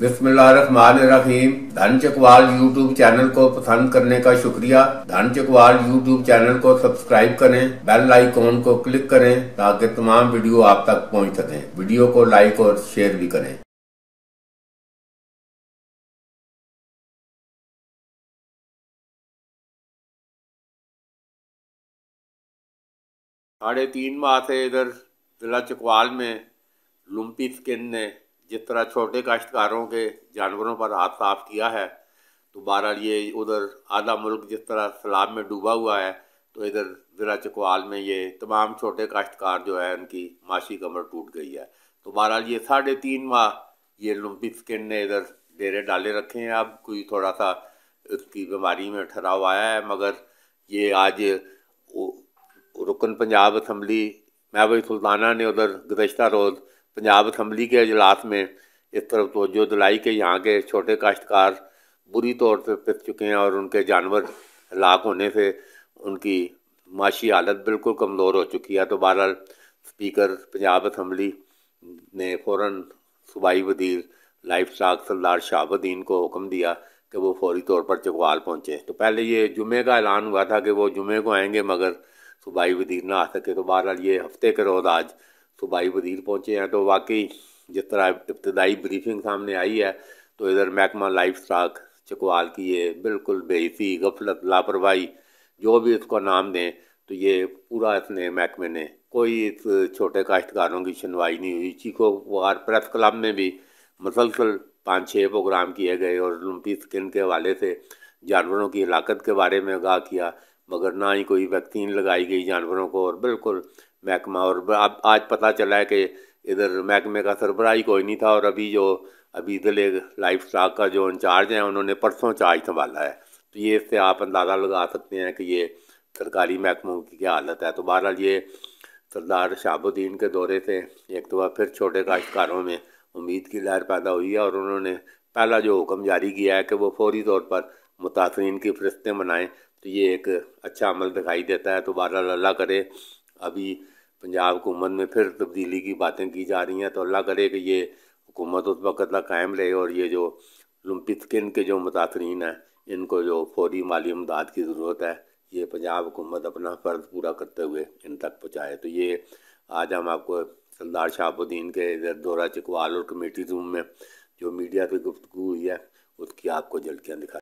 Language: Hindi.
बिस्मिल्लाहिर्रहमानिर्रहीम धन चकवाल यूट्यूब चैनल को पसंद करने का शुक्रिया धन चकवाल यूट्यूब चैनल को सब्सक्राइब करें बेल आइकॉन को क्लिक करें ताकि तमाम वीडियो आप तक पहुंच सकें वीडियो को लाइक और शेयर भी करें साढ़े तीन माह से इधर जिला चकवाल में लुम्पी स्किन ने जिस तरह छोटे काश्तकारों के जानवरों पर हाथ साफ किया है तो बहरहाल ये उधर आधा मुल्क जिस तरह सलाब में डूबा हुआ है तो इधर ज़िला चकवाल में ये तमाम छोटे काश्तकार जो है उनकी माशी कमर टूट गई है तो बहरहाल ये साढ़े तीन माह ये लुम्पी स्किन ने इधर डेरे डाले रखे हैं अब कोई थोड़ा सा इसकी बीमारी में ठहराव आया है मगर ये आज रुकन पंजाब असम्बली महबूब सुल्ताना ने उधर गुजशत रोज़ पंजाब असम्बली के अजलास में इस तरफ तोजो दिलाई के यहाँ के छोटे काश्तकार बुरी तौर पर पिस चुके हैं और उनके जानवर लाख होने से उनकी माशी हालत बिल्कुल कमज़ोर हो चुकी है तो बहरहाल स्पीकर पंजाब असम्बली ने फ़ौर सूबाई वजीर लाइफ स्टाक सरदार शाहबुद्दीन को हुक्म दिया कि वो फौरी तौर पर चकवाल पहुँचे तो पहले ये जुमे का ऐलान हुआ था कि वो जुमे को आएंगे मगर सूबाई वजीर ना आ सके तो बहरहाल ये हफ्ते के रोज़ आज सूबाई वजीर पहुँचे हैं तो वाकई जिस तरह इब्तदाई ब्रीफिंग सामने आई है तो इधर महकमा लाइफ स्टाक चकवाल की ये बिल्कुल बेहसी गफलत लापरवाही जो भी इसको नाम दें तो ये पूरा इसने महकमे ने कोई इस छोटे काश्तकारों की सुनवाई नहीं हुई चीखो वार प्रेस क्लब में भी मसलसल पाँच छः प्रोग्राम किए गए और लुम्पी स्किन के हवाले से जानवरों की हलाकत के बारे में आगाह किया मगर ना ही कोई वैक्सीन लगाई गई जानवरों को और बिल्कुल महकमा और अब आज पता चला है कि इधर महकमे का सरबराह ही कोई नहीं था और अभी जो अभी जिले लाइफ स्टाक का जो इंचार्ज हैं उन्होंने परसों चार्ज संभाला है तो ये इससे आप अंदाज़ा लगा सकते हैं कि ये सरकारी महकमों की क्या हालत है तो बहरहाल ये सरदार शाहबुद्दीन के दौरे से एक तो फिर छोटे काश्तकारों में उम्मीद की लहर पैदा हुई है और उन्होंने पहला जो हुक्म जारी किया है कि वो फौरी तौर पर मुतासरीन की फहरिस्तें बनाएँ तो ये एक अच्छा अमल दिखाई देता है तो बहरहाल अल्लाह करे अभी पंजाब हुकूमत में फिर तब्दीली की बातें की जा रही हैं तो अल्लाह करे कि ये हुकूमत उस वक्त तक कायम रहे और ये जो लुम्पितकिन के जो मुतासरीन हैं इनको जो फौरी माली इमदाद की ज़रूरत है ये पंजाब हुकूमत अपना फ़र्ज़ पूरा करते हुए इन तक पहुँचाए तो ये आज हम आपको सरदार शाहबुद्दीन के इधर दौरा चकवाल और कमेटी रूम में जो मीडिया की गुफ्तु हुई है उसकी आपको झलकियाँ दिखा